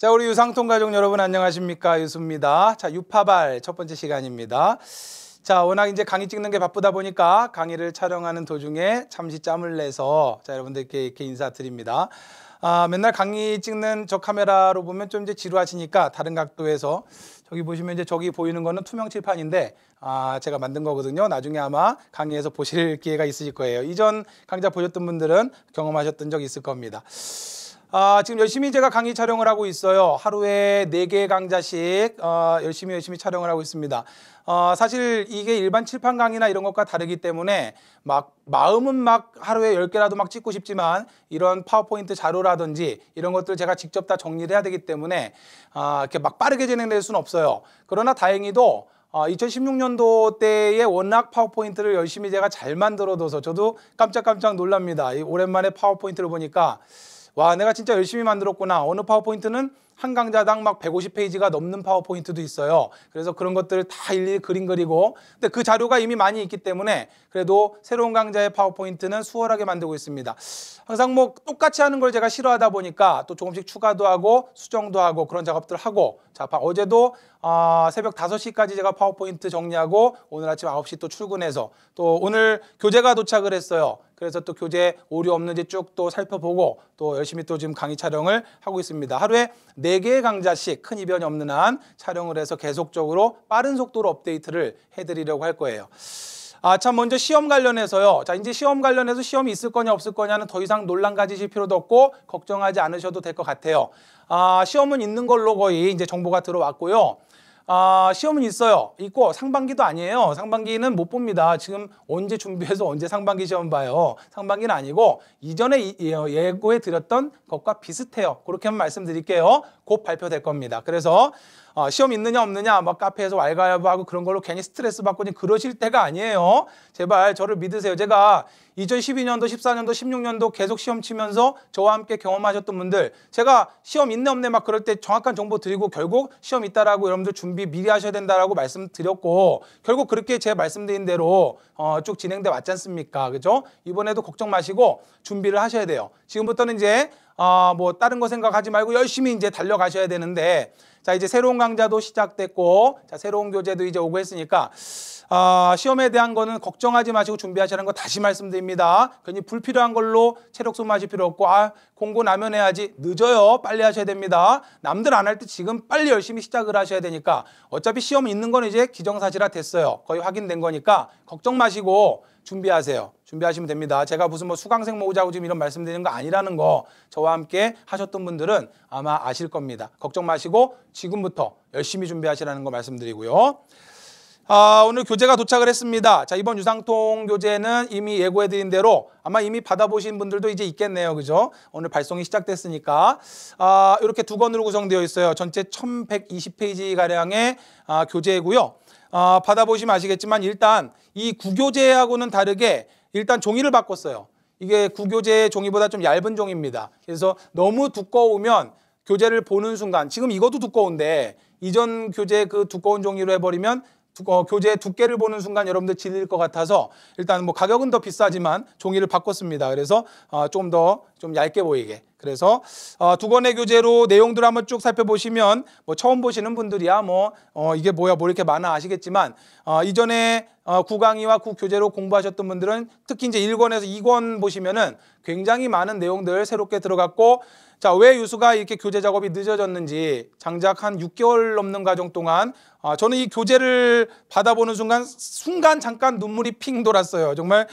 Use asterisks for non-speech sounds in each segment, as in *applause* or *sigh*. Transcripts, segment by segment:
자, 우리 유상통 가족 여러분 안녕하십니까? 유수입니다. 자, 유파발 첫 번째 시간입니다. 자, 워낙 이제 강의 찍는 게 바쁘다 보니까 강의를 촬영하는 도중에 잠시 짬을 내서 자, 여러분들께 이렇게 인사드립니다. 아, 맨날 강의 찍는 저 카메라로 보면 좀 이제 지루하시니까 다른 각도에서 저기 보시면 이제 저기 보이는 거는 투명 칠판인데 아, 제가 만든 거거든요. 나중에 아마 강의에서 보실 *laughs* 기회가 있으실 거예요. 이전 강좌 보셨던 분들은 경험하셨던 적 있을 겁니다. 아, 지금 열심히 제가 강의 촬영을 하고 있어요. 하루에 네 개 강좌씩 어, 열심히 열심히 촬영을 하고 있습니다. 어, 사실 이게 일반 칠판 강의나 이런 것과 다르기 때문에 막 마음은 막 하루에 열개라도막 찍고 싶지만 이런 파워포인트 자료라든지 이런 것들 제가 직접 다 정리를 해야 되기 때문에 아, 이렇게 막 빠르게 진행될 수는 없어요. 그러나 다행히도 어, 2016년도 때의 워낙 파워포인트를 열심히 제가 잘 만들어둬서 저도 깜짝깜짝 놀랍니다. 이 오랜만에 파워포인트를 보니까 와 내가 진짜 열심히 만들었구나 어느 파워포인트는 한 강좌당 막 150페이지가 넘는 파워포인트도 있어요. 그래서 그런 것들을 다 일일이 그림 그리고 근데 그 자료가 이미 많이 있기 때문에 그래도 새로운 강좌의 파워포인트는 수월하게 만들고 있습니다. 항상 뭐 똑같이 하는 걸 제가 싫어하다 보니까 또 조금씩 추가도 하고 수정도 하고 그런 작업들 하고 자 어제도 어, 새벽 5시까지 제가 파워포인트 정리하고 오늘 아침 9시 또 출근해서 또 오늘 교재가 도착을 했어요. 그래서 또 교재 오류 없는지 쭉 또 살펴보고 또 열심히 또 지금 강의 촬영을 하고 있습니다. 하루에 네 4개의 강좌씩 큰 이변이 없는 한 촬영을 해서 계속적으로 빠른 속도로 업데이트를 해드리려고 할 거예요. 아, 참, 먼저 시험 관련해서요. 자, 이제 시험 관련해서 시험이 있을 거냐, 없을 거냐는 더 이상 논란 가지실 필요도 없고, 걱정하지 않으셔도 될 것 같아요. 아, 시험은 있는 걸로 거의 이제 정보가 들어왔고요. 아, 시험은 있어요. 있고 상반기도 아니에요. 상반기는 못 봅니다. 지금 언제 준비해서 언제 상반기 시험 봐요. 상반기는 아니고 이전에 예, 예고해 드렸던 것과 비슷해요. 그렇게 한번 말씀드릴게요. 곧 발표될 겁니다. 그래서 어, 시험 있느냐 없느냐 막 뭐 카페에서 왈가왈부하고 그런 걸로 괜히 스트레스 받고 그러실 때가 아니에요. 제발 저를 믿으세요. 제가 2012년도, 14년도, 16년도 계속 시험 치면서 저와 함께 경험하셨던 분들 제가 시험 있네 없네 막 그럴 때 정확한 정보 드리고 결국 시험 있다라고 여러분들 준비 미리 하셔야 된다라고 말씀드렸고 결국 그렇게 제 말씀드린 대로 어, 쭉 진행돼 왔지 않습니까? 그죠? 이번에도 걱정 마시고 준비를 하셔야 돼요. 지금부터는 이제 어, 뭐 다른 거 생각하지 말고 열심히 이제 달려가셔야 되는데 자 이제 새로운 강좌도 시작됐고 자 새로운 교재도 이제 오고 했으니까 어, 시험에 대한 거는 걱정하지 마시고 준비하시라는 거 다시 말씀드립니다. 괜히 불필요한 걸로 체력 소모하실 필요 없고 아 공고 나면 해야지 늦어요. 빨리 하셔야 됩니다. 남들 안 할 때 지금 빨리 열심히 시작을 하셔야 되니까 어차피 시험 있는 건 이제 기정사실화 됐어요. 거의 확인된 거니까 걱정 마시고 준비하세요. 준비하시면 됩니다. 제가 무슨 뭐 수강생 모으자고 지금 이런 말씀드리는 거 아니라는 거 저와 함께 하셨던 분들은 아마 아실 겁니다. 걱정 마시고 지금부터 열심히 준비하시라는 거 말씀드리고요. 아, 오늘 교재가 도착을 했습니다. 자, 이번 유상통 교재는 이미 예고해 드린 대로 아마 이미 받아보신 분들도 이제 있겠네요. 그죠? 오늘 발송이 시작됐으니까. 아, 이렇게 두 권으로 구성되어 있어요. 전체 1120페이지 가량의 아, 교재이고요. 아, 받아보시면 아시겠지만 일단 이 구교재하고는 다르게 일단 종이를 바꿨어요. 이게 구교재 종이보다 좀 얇은 종입니다. 그래서 너무 두꺼우면 교재를 보는 순간 지금 이것도 두꺼운데 이전 교재 그 두꺼운 종이로 해버리면 어, 교재 두께를 보는 순간 여러분들 질릴 것 같아서 일단 뭐 가격은 더 비싸지만 종이를 바꿨습니다. 그래서 어, 좀 더 좀 얇게 보이게 그래서 어, 두 권의 교재로 내용들 한번 쭉 살펴보시면 뭐 처음 보시는 분들이야 뭐 어, 이게 뭐야 뭐 이렇게 많아 아시겠지만 어, 이전에 어, 구강의와 구교재로 공부하셨던 분들은 특히 이제 1권에서 2권 보시면은 굉장히 많은 내용들 새롭게 들어갔고 자, 왜 유수가 이렇게 교재 작업이 늦어졌는지 장작 한 6개월 넘는 과정 동안 아, 저는 이 교재를 받아보는 순간 순간 잠깐 눈물이 핑 돌았어요. 정말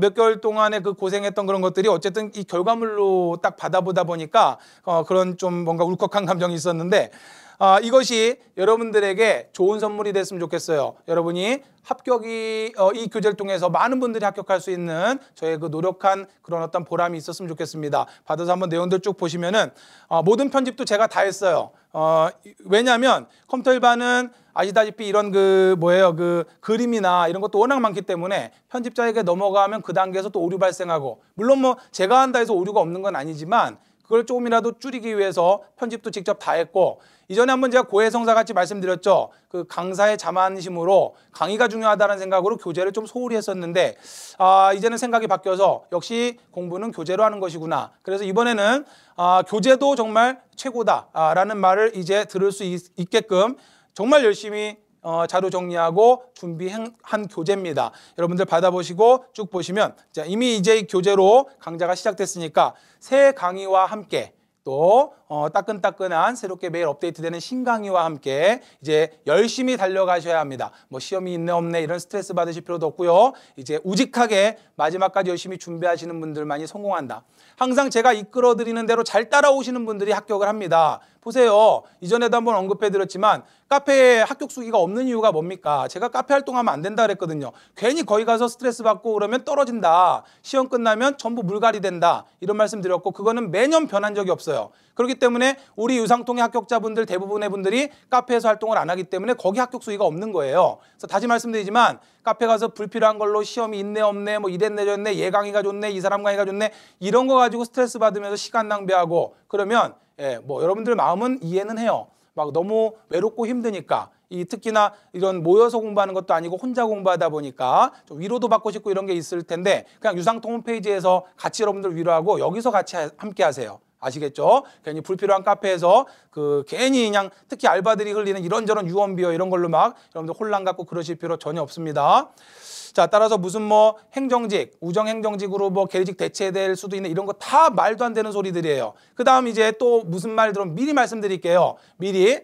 몇 개월 동안에 그 고생했던 그런 것들이 어쨌든 이 결과물로 딱 받아보다 보니까 어, 그런 좀 뭔가 울컥한 감정이 있었는데 아, 이것이 여러분들에게 좋은 선물이 됐으면 좋겠어요. 여러분이 합격이 어, 이 교재를 통해서 많은 분들이 합격할 수 있는 저의 그 노력한 그런 어떤 보람이 있었으면 좋겠습니다. 받아서 한번 내용들 쭉 보시면은 어, 모든 편집도 제가 다 했어요. 어, 왜냐하면 컴퓨터 일반은 아시다시피 이런 그 뭐예요 그 그림이나 이런 것도 워낙 많기 때문에 편집자에게 넘어가면 그 단계에서 또 오류 발생하고 물론 뭐 제가 한다 해서 오류가 없는 건 아니지만 그걸 조금이라도 줄이기 위해서 편집도 직접 다 했고 이전에 한번 제가 고해성사 같이 말씀드렸죠. 그 강사의 자만심으로 강의가 중요하다는 생각으로 교재를 좀 소홀히 했었는데 아 이제는 생각이 바뀌어서 역시 공부는 교재로 하는 것이구나. 그래서 이번에는 아 교재도 정말 최고다라는 아, 말을 이제 들을 수 있, 있게끔 정말 열심히 어, 자료 정리하고 준비한 교재입니다. 여러분들 받아보시고 쭉 보시면 자, 이미 이제 교재로 강좌가 시작됐으니까 새 강의와 함께 또 어, 따끈따끈한 새롭게 매일 업데이트되는 신강의와 함께 이제 열심히 달려가셔야 합니다. 뭐 시험이 있네 없네 이런 스트레스 받으실 필요도 없고요. 이제 우직하게 마지막까지 열심히 준비하시는 분들만이 성공한다. 항상 제가 이끌어드리는 대로 잘 따라오시는 분들이 합격을 합니다. 보세요. 이전에도 한번 언급해드렸지만 카페에 합격 수기가 없는 이유가 뭡니까? 제가 카페 활동하면 안 된다 그랬거든요. 괜히 거기 가서 스트레스 받고 그러면 떨어진다. 시험 끝나면 전부 물갈이 된다. 이런 말씀 드렸고 그거는 매년 변한 적이 없어요. 그렇기 그렇 때문에 우리 유상통의 합격자분들 대부분의 분들이 카페에서 활동을 안 하기 때문에 거기 합격 수위가 없는 거예요. 그래서 다시 말씀드리지만 카페 가서 불필요한 걸로 시험이 있네 없네 뭐 이랬네 저랬네 얘 강의가 좋네 이 사람 강의가 좋네 이런 거 가지고 스트레스 받으면서 시간 낭비하고 그러면 예, 뭐 여러분들 마음은 이해는 해요. 막 너무 외롭고 힘드니까 이 특히나 이런 모여서 공부하는 것도 아니고 혼자 공부하다 보니까 좀 위로도 받고 싶고 이런 게 있을 텐데 그냥 유상통 홈페이지에서 같이 여러분들 위로하고 여기서 같이 함께 하세요. 아시겠죠? 괜히 불필요한 카페에서 그 괜히 그냥 특히 알바들이 흘리는 이런저런 유언비어 이런 걸로 막 여러분들 혼란 갖고 그러실 필요 전혀 없습니다. 자, 따라서 무슨 뭐 행정직, 우정행정직으로 뭐 계리직 대체될 수도 있는 이런 거 다 말도 안 되는 소리들이에요. 그 다음 이제 또 무슨 말 들으면 미리 말씀드릴게요. 미리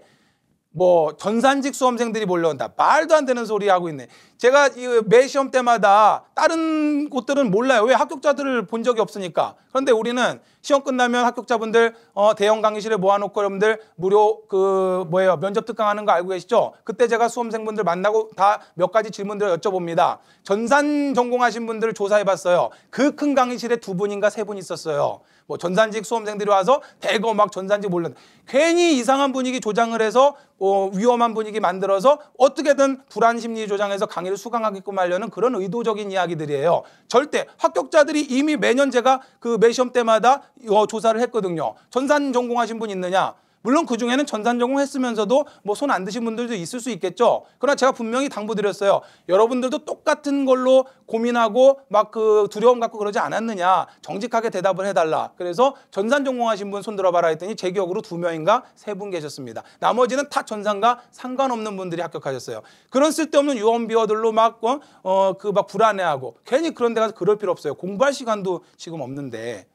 뭐 전산직 수험생들이 몰려온다. 말도 안 되는 소리 하고 있네. 제가 이 매 시험 때마다 다른 곳들은 몰라요. 왜 합격자들을 본 적이 없으니까. 그런데 우리는 시험 끝나면 합격자분들 어, 대형 강의실에 모아놓고 여러분들 무료 그 뭐예요 면접 특강하는 거 알고 계시죠? 그때 제가 수험생분들 만나고 다 몇 가지 질문들을 여쭤봅니다. 전산 전공하신 분들을 조사해봤어요. 그 큰 강의실에 두 분인가 세 분 있었어요. 뭐 전산직 수험생들이 와서 대거 막 전산직 몰렸 괜히 이상한 분위기 조장을 해서 어, 위험한 분위기 만들어서 어떻게든 불안 심리 조장해서 강의를 수강하게끔 하려는 그런 의도적인 이야기들이에요. 절대 합격자들이 이미 매년 제가 그 매 시험 때마다 어, 조사를 했거든요. 전산 전공하신 분 있느냐? 물론 그중에는 전산전공 했으면서도 뭐 손 안 드신 분들도 있을 수 있겠죠. 그러나 제가 분명히 당부드렸어요. 여러분들도 똑같은 걸로 고민하고 막 그 두려움 갖고 그러지 않았느냐. 정직하게 대답을 해달라. 그래서 전산전공 하신 분 손 들어봐라 했더니 제 기억으로 두 명인가 세 분 계셨습니다. 나머지는 타 전산과 상관없는 분들이 합격하셨어요. 그런 쓸데없는 유언비어들로 막, 어, 어 그막 불안해하고 괜히 그런 데 가서 그럴 필요 없어요. 공부할 시간도 지금 없는데.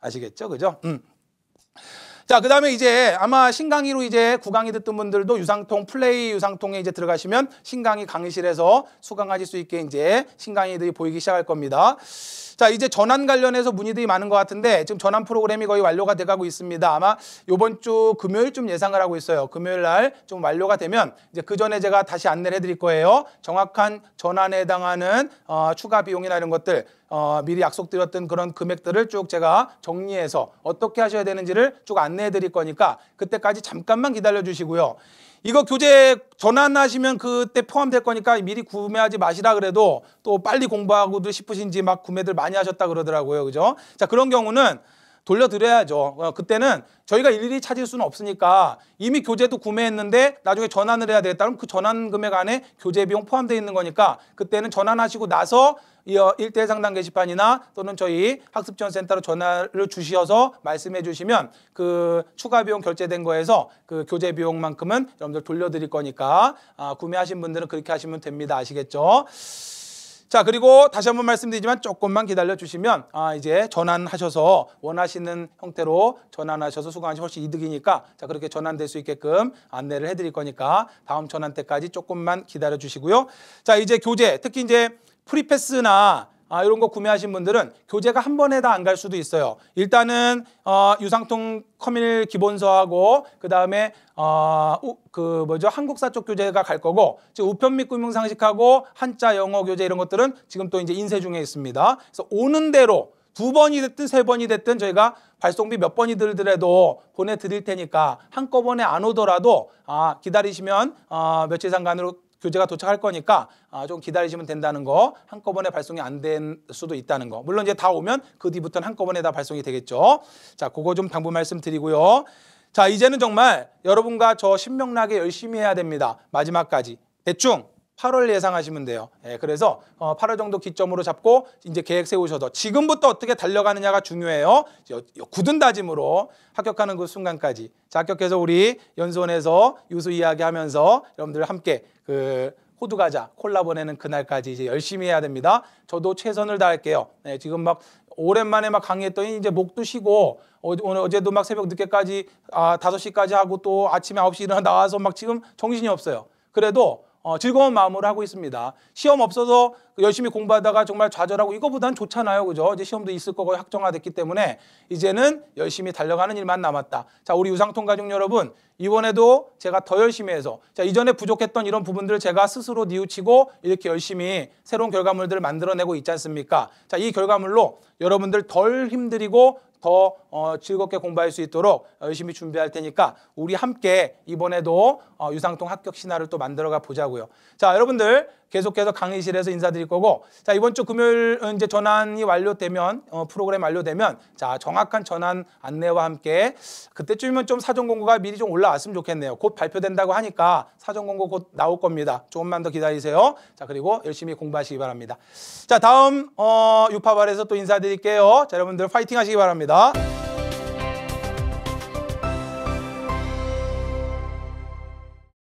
아시겠죠? 그죠? 음. 자, 그 다음에 이제 아마 신강의로 이제 구강의 듣던 분들도 유상통, 플레이 유상통에 이제 들어가시면 신강의 강의실에서 수강하실 수 있게 이제 신강의들이 보이기 시작할 겁니다. 자, 이제 전환 관련해서 문의들이 많은 것 같은데 지금 전환 프로그램이 거의 완료가 돼가고 있습니다. 아마 요번 주 금요일쯤 예상을 하고 있어요. 금요일 날 좀 완료가 되면 이제 그 전에 제가 다시 안내를 해드릴 거예요. 정확한 전환에 해당하는 어, 추가 비용이나 이런 것들 어, 미리 약속드렸던 그런 금액들을 쭉 제가 정리해서 어떻게 하셔야 되는지를 쭉 안내해 드릴 거니까 그때까지 잠깐만 기다려 주시고요. 이거 교재 전환하시면 그때 포함될 거니까 미리 구매하지 마시라 그래도 또 빨리 공부하고도 싶으신지 막 구매들 많이 하셨다 그러더라고요. 그죠? 자, 그런 경우는 돌려드려야죠. 어, 그때는 저희가 일일이 찾을 수는 없으니까 이미 교재도 구매했는데 나중에 전환을 해야 되겠다 그러그 전환 금액 안에 교재 비용 포함되어 있는 거니까 그때는 전환하시고 나서 어, 일대1 상담 게시판이나 또는 저희 학습 지원 센터로 전화를 주셔서 말씀해 주시면 그 추가 비용 결제된 거에서 그 교재 비용만큼은 여러분들 돌려드릴 거니까 아, 구매하신 분들은 그렇게 하시면 됩니다. 아시겠죠? 자 그리고 다시 한번 말씀드리지만 조금만 기다려 주시면 아 이제 전환하셔서 원하시는 형태로 전환하셔서 수강하시 훨씬 이득이니까 자 그렇게 전환될 수 있게끔 안내를 해드릴 거니까 다음 전환 때까지 조금만 기다려 주시고요. 자 이제 교재 특히 이제 프리패스나 아, 이런 거 구매하신 분들은 교재가 한 번에 다 안 갈 수도 있어요. 일단은 어, 유상통 커밀 뮤 기본서하고 그다음에 어, 우, 그 뭐죠? 한국사 쪽 교재가 갈 거고 지금 우편 및 구명 상식하고 한자 영어 교재 이런 것들은 지금 또 이제 인쇄 중에 있습니다. 그래서 오는 대로 두 번이 됐든 세 번이 됐든 저희가 발송비 몇 번이 들더라도 보내드릴 테니까 한꺼번에 안 오더라도 아, 기다리시면 어, 며칠 상간으로 교재가 도착할 거니까 아, 좀 기다리시면 된다는 거 한꺼번에 발송이 안 될 수도 있다는 거 물론 이제 다 오면 그 뒤부터는 한꺼번에 다 발송이 되겠죠 자 그거 좀 당부 말씀드리고요 자 이제는 정말 여러분과 저 신명나게 열심히 해야 됩니다 마지막까지 대충 8월 예상하시면 돼요. 예, 그래서 어, 8월 정도 기점으로 잡고 이제 계획 세우셔서 지금부터 어떻게 달려가느냐가 중요해요. 굳은 다짐으로 합격하는 그 순간까지 자, 합격해서 우리 연수원에서 유수 이야기하면서 여러분들 함께 그 호두 과자 콜라 보내는 그날까지 이제 열심히 해야 됩니다. 저도 최선을 다할게요. 네, 지금 막 오랜만에 막 강의했더니 이제 목도 쉬고 오늘 어제도 막 새벽 늦게까지 아 5시까지 하고 또 아침에 9시 일어나 나와서 막 지금 정신이 없어요. 그래도 어, 즐거운 마음으로 하고 있습니다. 시험 없어서 열심히 공부하다가 정말 좌절하고 이거보단 좋잖아요. 그죠? 이제 시험도 있을 거고 확정화됐기 때문에 이제는 열심히 달려가는 일만 남았다. 자, 우리 유상통 가족 여러분, 이번에도 제가 더 열심히 해서 자, 이전에 부족했던 이런 부분들을 제가 스스로 뉘우치고 이렇게 열심히 새로운 결과물들을 만들어내고 있지 않습니까? 자, 이 결과물로 여러분들 덜 힘들이고 더 어, 즐겁게 공부할 수 있도록 열심히 준비할 테니까 우리 함께 이번에도 어, 유상통 합격 신화를 또 만들어가 보자고요. 자, 여러분들 계속해서 강의실에서 인사드릴 거고 자 이번 주 금요일 어, 이제 전환이 완료되면 어, 프로그램 완료되면 자 정확한 전환 안내와 함께 그때쯤이면 좀 사전 공고가 미리 좀 올라왔으면 좋겠네요. 곧 발표된다고 하니까 사전 공고 곧 나올 겁니다. 조금만 더 기다리세요. 자 그리고 열심히 공부하시기 바랍니다. 자 다음 어, 유파발에서 또 인사드릴게요. 자 여러분들 파이팅 하시기 바랍니다.